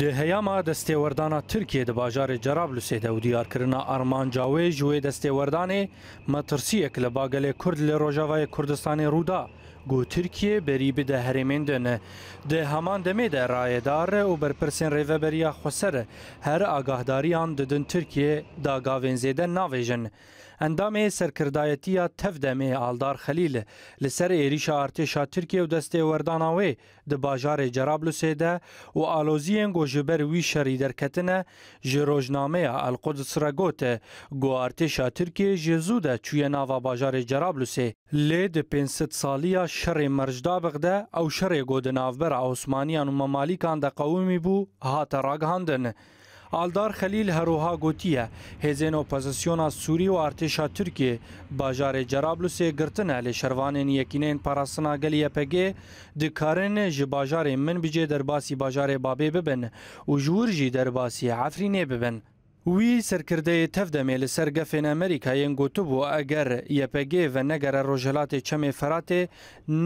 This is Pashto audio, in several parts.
د هیاما دەستێوەردانە ترکیە دە باژارێ جەرابلووسێ دە و دیارکردنا ئەرمانجاوێ ژوێ دەستێوەردانێ مەترسیەک لە باگەلێ کورد لە ڕۆژاوای کوردستانی ڕوودا گو ترکیه بری به ده هرمین دنه ده همان دمه ده رایدار و برپرسین ریوبریا خسر هر آگاهداریان ددن ترکیه دا گاوین زیده ناویجن اندامê serkirdayetiya tevdemê Aldar Xelîl e. li ser êrişa artêşa Tirkiye û destê werdana wê di bajarê Cerablusê de û aloziyên got ji ber wî şerî derketine ji rojnameya El Quds re gote got artêşa Tirkiye ji zû de çûye nava bajarê Cerablusê lê di pênsit saliya şerê Mercdabig de ew şerê got di navbera Osmaniyan û memalîkan de qewimî bû hate ragihandin. E. Aldar Khalil Haruha gotiye hêzên opozisyona Sûrî û artêşa Tirkiye bajarê Cerablusê girtin e, li şervanên yekînên parastina gelê YPG e dikarin ji bajarê min bicê derbasî bajarê Babê bibin û ji wir jî derbasî Efrînê bibin. وی سەرکردەیە تەفدەمێ لە سەر گەفێن ئەمریکایەن گوتبوو ئەگەر یەپەگێ و نەگەرە ڕۆژهلاتی چەمێ فەراتێ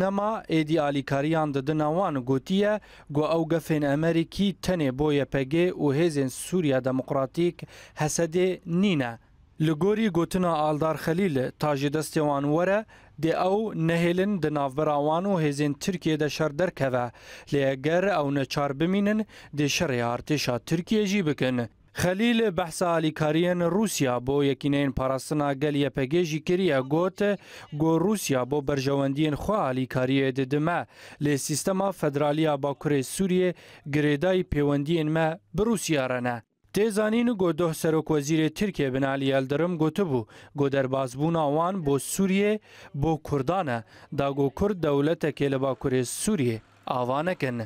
نەما ئێدی ئالیکاریان ددنناوان گوتیە گو ئەو گەفێن ئەمریکی تەنێ بۆ یەپەگێ و هێزن سووریا دەموکراتیک هەسەدێ نینە. لە گۆری گوتنا ئالدار خەلیل تاژی دەستێوان وەرە دێ ئەو نەهێلن د ناوبراوان و هێزین ترکێ دە شەر دەرکەوە لێگەر ئەو نەچار بمینن دێ شەڕێ هارتێشا ترکێژی بکەن خەلیل بەحسا علیکاریەن رووسیا بۆ یەکینەین پاراستنا گەلیە پەگێژی کریە گوت گۆ رووسیا بۆ بەرژەوەندیان خوا علیکاریە ددمە لێ سیستەما فەدرالیا باکوڕێ سووریێ گرێدای پەیوەندیان مە بروسیارەنە. تێزانین و گۆدۆه سەرۆکۆزیرێ ترکێ بنالی ئەلدرم گوتبوو گۆدەربازبوونا ئەوان بۆ سووریێ بۆ کوردانە داگۆ کورد دەولەتەکێ لە باکوورێ سووریێ ئاوانەکەن.